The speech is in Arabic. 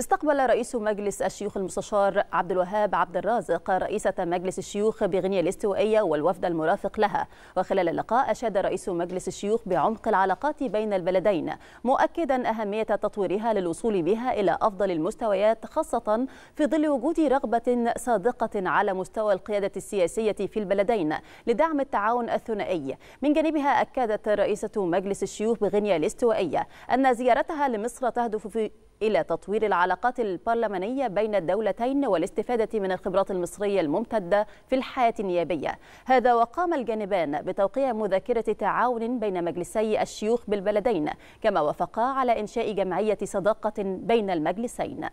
استقبل رئيس مجلس الشيوخ المستشار عبد الوهاب عبد الرازق رئيسة مجلس الشيوخ بغينيا الاستوائية والوفد المرافق لها وخلال اللقاء أشاد رئيس مجلس الشيوخ بعمق العلاقات بين البلدين مؤكدا أهمية تطويرها للوصول بها إلى أفضل المستويات خاصة في ظل وجود رغبة صادقة على مستوى القيادة السياسية في البلدين لدعم التعاون الثنائي من جانبها أكدت رئيسة مجلس الشيوخ بغينيا الاستوائية أن زيارتها لمصر تهدف في إلى تطوير العلاقات البرلمانية بين الدولتين والاستفادة من الخبرات المصرية الممتدة في الحياة النيابية هذا وقام الجانبان بتوقيع مذاكرة تعاون بين مجلسي الشيوخ بالبلدين كما وافقا على إنشاء جمعية صداقة بين المجلسين